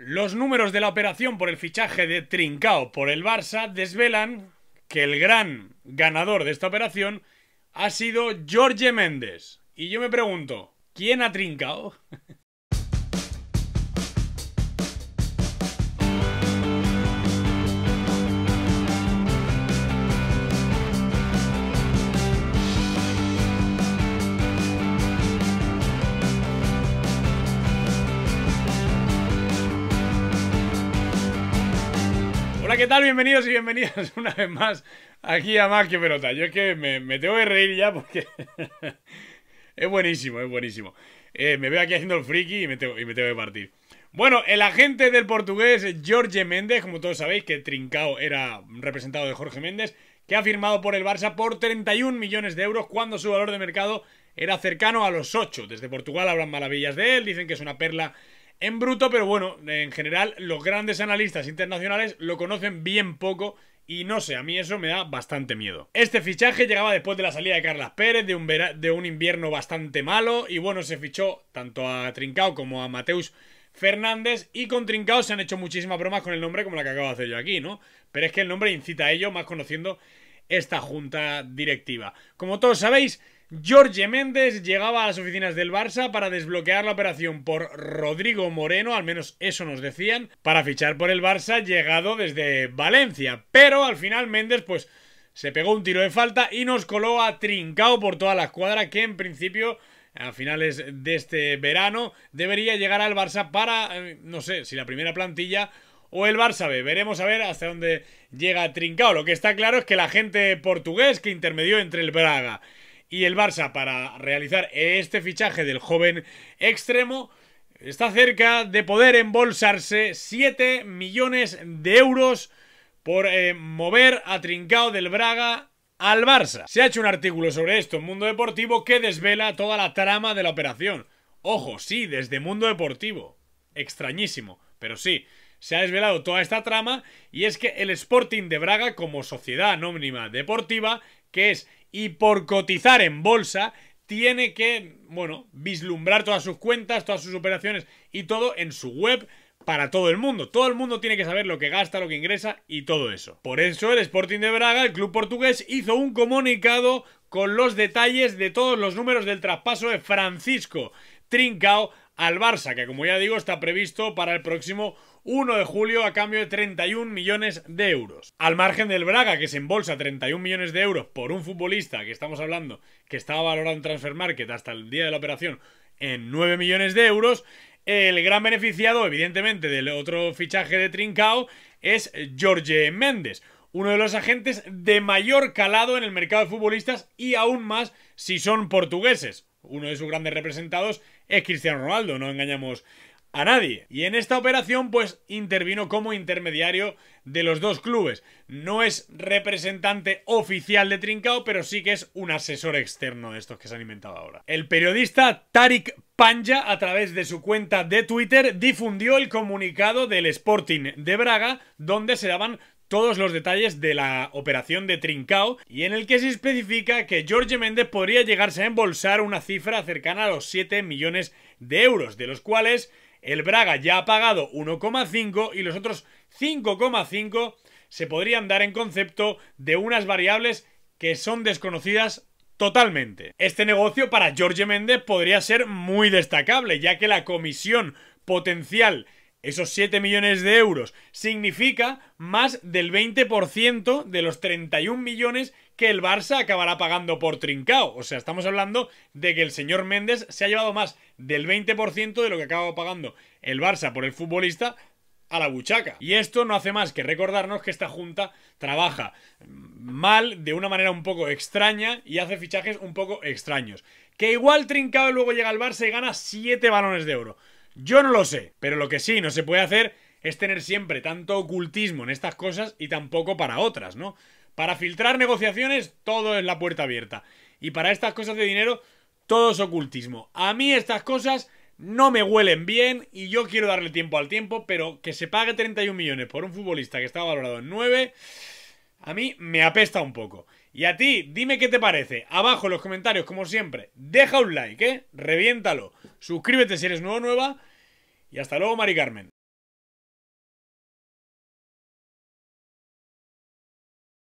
Los números de la operación por el fichaje de Trincao por el Barça desvelan que el gran ganador de esta operación ha sido Jorge Méndez. Y yo me pregunto, ¿quién ha trincao? ¿qué tal? Bienvenidos y bienvenidas una vez más aquí a Más que Pelota. Yo es que me, tengo que reír ya porque es buenísimo, es buenísimo. Eh, me veo aquí haciendo el friki y me, tengo, y me tengo que partir. Bueno, el agente del portugués Jorge Méndez, como todos sabéis que Trincao era representado de Jorge Méndez, que ha firmado por el Barça por 31 millones de euros cuando su valor de mercado era cercano a los 8. Desde Portugal hablan maravillas de él, dicen que es una perla en bruto, pero bueno, en general los grandes analistas internacionales lo conocen bien poco y no sé, a mí eso me da bastante miedo. Este fichaje llegaba después de la salida de Carlas Pérez, de un, de un invierno bastante malo, y bueno, se fichó tanto a Trincao como a Mateus Fernández, y con Trincao se han hecho muchísimas bromas con el nombre, como la que acabo de hacer yo aquí, ¿no? Pero es que el nombre incita a ello, más conociendo esta junta directiva. Como todos sabéis, Jorge Méndez llegaba a las oficinas del Barça para desbloquear la operación por Rodrigo Moreno, al menos eso nos decían, para fichar por el Barça llegado desde Valencia. Pero al final Méndez pues se pegó un tiro de falta y nos coló a Trincao por toda la escuadra que en principio a finales de este verano debería llegar al Barça para, eh, no sé, si la primera plantilla o el Barça B. Veremos a ver hasta dónde llega Trincao. Lo que está claro es que la gente portugués que intermedió entre el Braga y el Barça para realizar este fichaje del joven extremo está cerca de poder embolsarse 7 millones de euros por eh, mover a Trincao del Braga al Barça. Se ha hecho un artículo sobre esto en Mundo Deportivo que desvela toda la trama de la operación. Ojo, sí, desde Mundo Deportivo. Extrañísimo, pero sí. Se ha desvelado toda esta trama y es que el Sporting de Braga como sociedad anónima deportiva que es y por cotizar en bolsa tiene que, bueno, vislumbrar todas sus cuentas, todas sus operaciones y todo en su web para todo el mundo. Todo el mundo tiene que saber lo que gasta, lo que ingresa y todo eso. Por eso el Sporting de Braga, el club portugués, hizo un comunicado con los detalles de todos los números del traspaso de Francisco Trincao al Barça, que como ya digo está previsto para el próximo 1 de julio a cambio de 31 millones de euros. Al margen del Braga, que se embolsa 31 millones de euros por un futbolista que estamos hablando que estaba valorado en Transfer Market hasta el día de la operación en 9 millones de euros, el gran beneficiado, evidentemente, del otro fichaje de Trincao es Jorge Méndez, uno de los agentes de mayor calado en el mercado de futbolistas y aún más si son portugueses uno de sus grandes representados es Cristiano Ronaldo, no engañamos a nadie. Y en esta operación pues intervino como intermediario de los dos clubes. No es representante oficial de Trincao, pero sí que es un asesor externo de estos que se han inventado ahora. El periodista Tarik Panja, a través de su cuenta de Twitter, difundió el comunicado del Sporting de Braga, donde se daban todos los detalles de la operación de Trincao y en el que se especifica que Jorge Méndez podría llegarse a embolsar una cifra cercana a los 7 millones de euros, de los cuales el Braga ya ha pagado 1,5 y los otros 5,5 se podrían dar en concepto de unas variables que son desconocidas totalmente. Este negocio para Jorge Méndez podría ser muy destacable, ya que la comisión potencial esos 7 millones de euros significa más del 20% de los 31 millones que el Barça acabará pagando por Trincao. O sea, estamos hablando de que el señor Méndez se ha llevado más del 20% de lo que acaba pagando el Barça por el futbolista a la buchaca. Y esto no hace más que recordarnos que esta junta trabaja mal, de una manera un poco extraña y hace fichajes un poco extraños. Que igual Trincao luego llega al Barça y gana 7 balones de oro. Yo no lo sé, pero lo que sí no se puede hacer es tener siempre tanto ocultismo en estas cosas y tampoco para otras, ¿no? Para filtrar negociaciones todo es la puerta abierta. Y para estas cosas de dinero todo es ocultismo. A mí estas cosas no me huelen bien y yo quiero darle tiempo al tiempo, pero que se pague 31 millones por un futbolista que está valorado en 9, a mí me apesta un poco. Y a ti, dime qué te parece. Abajo en los comentarios, como siempre, deja un like, ¿eh? Reviéntalo. Suscríbete si eres nuevo o nueva. Y hasta luego, Mari Carmen.